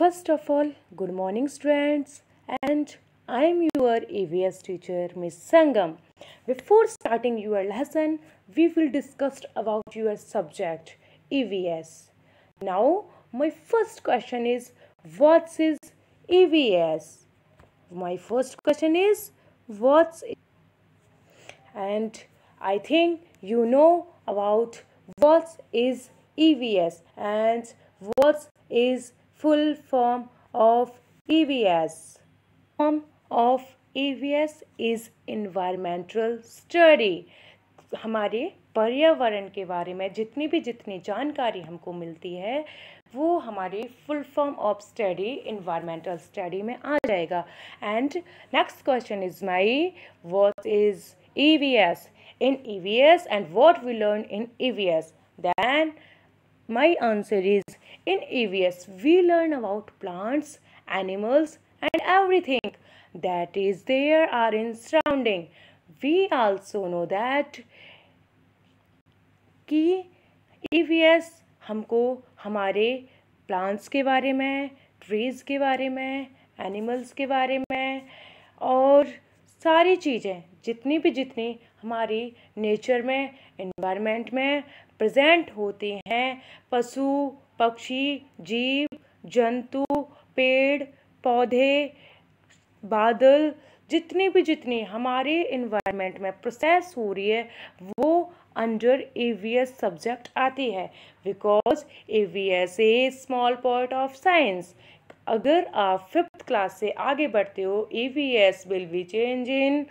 First of all, good morning students and I am your AVS teacher Miss Sangam. Before starting your lesson, we will discuss about your subject EVS. Now, my first question is what is EVS? My first question is what's and I think you know about what is EVS and what is full form of EVS? Form of EVS is environmental study. हमारे पर्यावरण के बारे में जितनी भी जितनी जानकारी हमको मिलती है वो हमारी full form of study environmental study में आ जाएगा and next question is my what is E V S in E V S and what we learn in E V S then my answer is In EVS, we learn about plants, animals and everything that is there are in surrounding. We also know that ki EVS हमको हमारे plants के बारे में trees के बारे में animals के बारे में और सारी चीज़ें जितनी भी जितनी हमारी नेचर में एनवायरनमेंट में प्रेजेंट होती हैं पशु पक्षी जीव जंतु पेड़ पौधे बादल जितनी भी जितनी हमारे इन्वायरमेंट में प्रोसेस हो रही है वो अंडर एस सब्जेक्ट आती है because E V S a small part of science अगर आप फिफ्थ क्लास से आगे बढ़ते हो E V S will be change in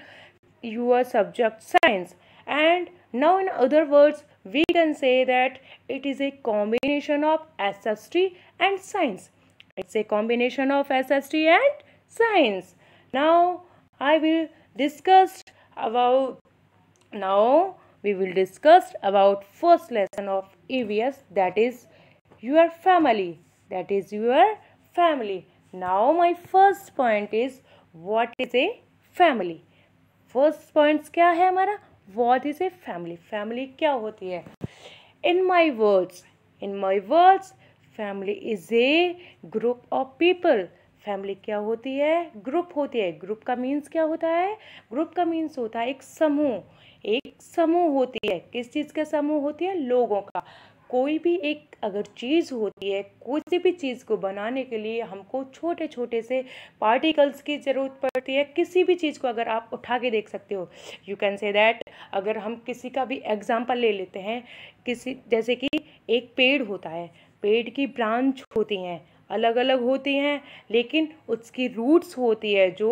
your subject science and now in other words we can say that it is a combination of SST and science. It's a combination of SST and science. Now, I will discuss about, now we will discuss about first lesson of EVS that is your family. That is your family. Now, my first point is what is a family? First points? क्या है what is a family family क्या होती है in my words in my words family is a group of people family क्या होती है group होती है ग्रुप का मीन्स क्या होता है ग्रुप का मीन्स होता है एक समूह एक समूह होती है किस चीज़ का समूह होती है लोगों का कोई भी एक अगर चीज़ होती है कोई भी चीज़ को बनाने के लिए हमको छोटे छोटे से पार्टिकल्स की ज़रूरत पड़ती है किसी भी चीज़ को अगर आप उठा के देख सकते हो यू कैन से दैट अगर हम किसी का भी एग्ज़ाम्पल ले लेते हैं किसी जैसे कि एक पेड़ होता है पेड़ की ब्रांच होती हैं अलग अलग होती हैं लेकिन उसकी रूट्स होती है जो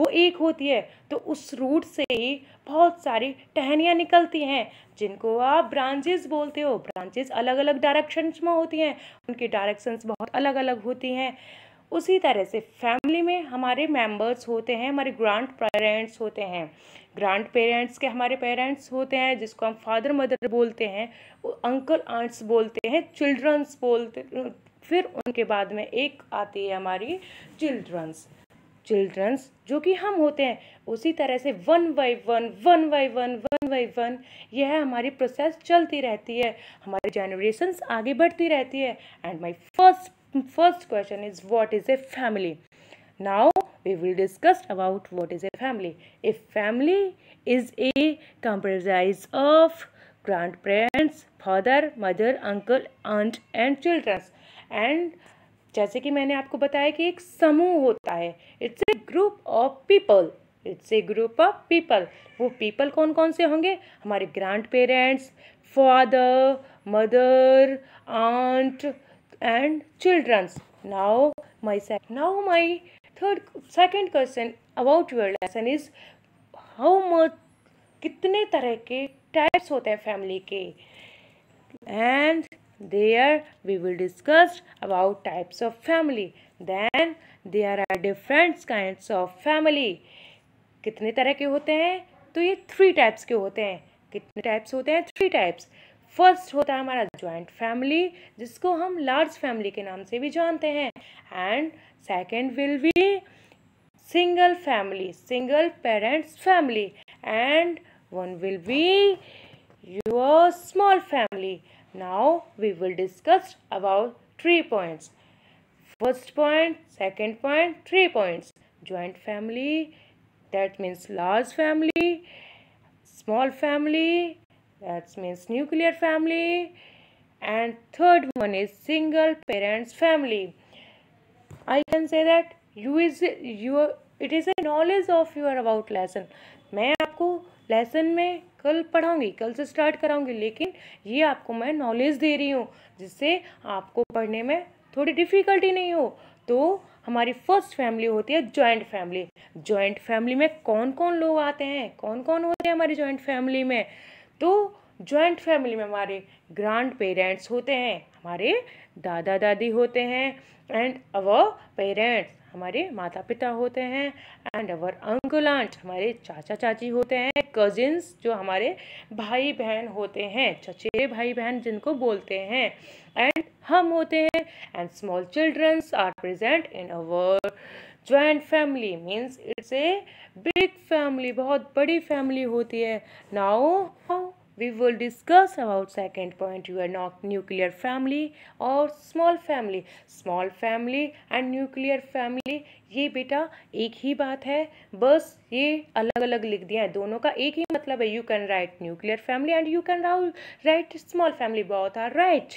वो एक होती है तो उस रूट से ही बहुत सारी टहनियाँ निकलती हैं जिनको आप ब्रांचेस बोलते हो ब्रांचेस अलग अलग डायरेक्शंस में होती हैं उनकी डायरेक्शंस बहुत अलग अलग होती हैं उसी तरह से फैमिली में हमारे मेंबर्स होते हैं हमारे ग्रांड पेरेंट्स होते हैं ग्रांड पेरेंट्स के हमारे पेरेंट्स होते हैं जिसको हम फादर मदर बोलते हैं अंकल आंट्स बोलते हैं चिल्ड्रंस बोलते फिर उनके बाद में एक आती है हमारी चिल्ड्रंस चिल्ड्रंस जो कि हम होते हैं उसी तरह से one by one one by one one by one यह हमारी प्रोसेस चलती रहती है हमारी जनरेशंस आगे बढ़ती रहती है and my first first question is what is a family now we will discuss about what is a family a family is a comprise of grandparents father mother uncle aunt and childrens and जैसे कि मैंने आपको बताया कि एक समूह होता है it's a group of people it's a group of people वो पीपल कौन कौन से होंगे हमारे grandparents father mother aunt and childrens now my say now my third second question about your lesson is how much कितने तरह के types होते हैं फैमिली के and There we will discuss about types of family. Then there are different kinds of family. कितने तरह के होते हैं तो ये थ्री टाइप्स के होते हैं कितने टाइप्स होते हैं थ्री टाइप्स फर्स्ट होता है हमारा ज्वाइंट फैमिली जिसको हम लार्ज फैमिली के नाम से भी जानते हैं and second will be single family single parents family and one will be your small family Now we will discuss about three points. First point, second point, three points. Joint family, that means large family, small family, that means nuclear family. And third one is single parents family. I can say that you is your it is a knowledge of your about lesson. मैं आपको lesson में कल पढ़ाऊँगी कल से start कराऊँगी लेकिन ये आपको मैं नॉलेज दे रही हूँ जिससे आपको पढ़ने में थोड़ी डिफ़िकल्टी नहीं हो तो हमारी फर्स्ट फैमिली होती है जॉइंट फैमिली जॉइंट फैमिली में कौन कौन लोग आते हैं कौन कौन होते हैं हमारी जॉइंट फैमिली में तो जॉइंट फैमिली में हमारे ग्रांड पेरेंट्स होते हैं हमारे दादा दादी होते हैं एंड अवर पेरेंट्स हमारे माता पिता होते हैं एंड अवर अंकल आंट हमारे चाचा चाची होते हैं कजिन्स जो हमारे भाई बहन होते हैं चचेरे भाई बहन जिनको बोलते हैं एंड हम होते हैं and small childrens are present in our joint family means it's a big family बहुत बड़ी फैमिली होती है now we will discuss about second point you are not nuclear family or small family small family and nuclear family ये बेटा एक ही बात है बस ये अलग अलग लिख दिया है दोनों का एक ही मतलब है you can write nuclear family and you can write small family बहुत or right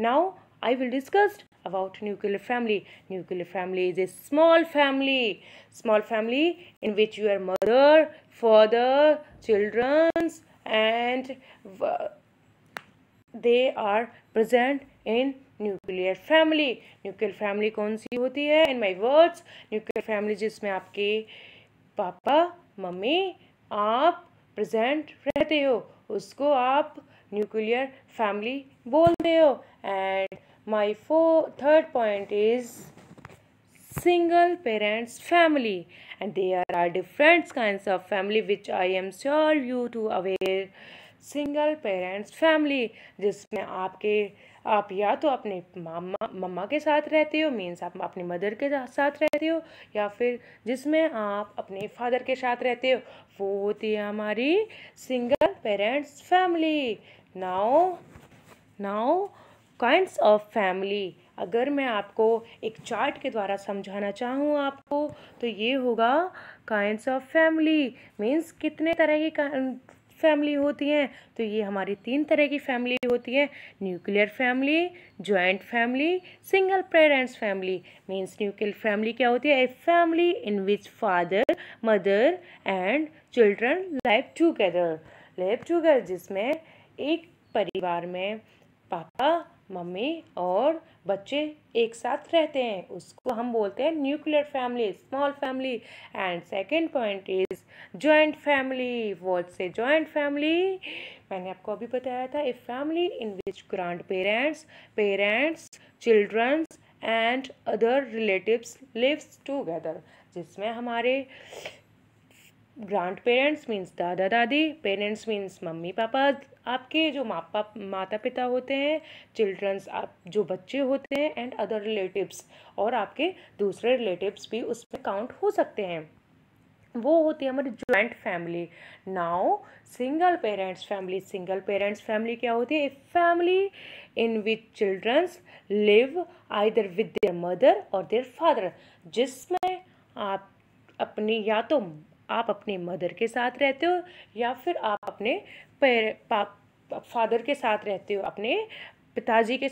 now I will discuss about nuclear family nuclear family is a small family small family in which your mother father childrens and they are present in nuclear family nuclear family कौन सी होती है in my words nuclear family जिसमें आपके papa mummy आप present रहते हो उसको आप न्यूक्लियर फैमिली बोलते हो and my four third point is single parents family and there are different kinds of family which I am sure you to aware single parents family जिसमें आपके आप या तो अपने मामा मम्मा के साथ रहते हो मीन्स आप अपने मदर के साथ रहते हो या फिर जिसमें आप अपने फादर के साथ रहते हो वो होती है हमारी सिंगल पेरेंट्स फैमिली नाओ नाओ काइंड्स ऑफ फैमिली अगर मैं आपको एक चार्ट के द्वारा समझाना चाहूँ आपको तो ये होगा काइंड्स ऑफ फैमिली मीन्स कितने तरह की फैमिली होती हैं तो ये हमारी तीन तरह की फैमिली होती है nuclear family joint family single parents family means nuclear family क्या होती है a family in which father mother and children live together live together जिसमें एक परिवार में पापा मम्मी और बच्चे एक साथ रहते हैं उसको हम बोलते हैं nuclear family small family and second point is joint family what से जॉइंट फैमिली मैंने आपको अभी बताया था a family in which grandparents parents childrens and other relatives lives together जिसमें हमारे ग्रांड पेरेंट्स मीन्स दादा दादी पेरेंट्स मीन्स मम्मी पापा आपके जो मापा माता पिता होते हैं चिल्ड्रंस आप जो बच्चे होते हैं एंड अदर रिलेटिव्स और आपके दूसरे रिलेटिव्स भी उसमें काउंट हो सकते हैं वो होती है हमारी joint family now single parents family single parents family क्या होती है family in which childrens live either with their mother और देयर फादर जिसमें आप अपनी या तो आप अपने मदर के साथ रहते हो या फिर आप अपने पेर, फादर के साथ रहते हो अपने पिताजी के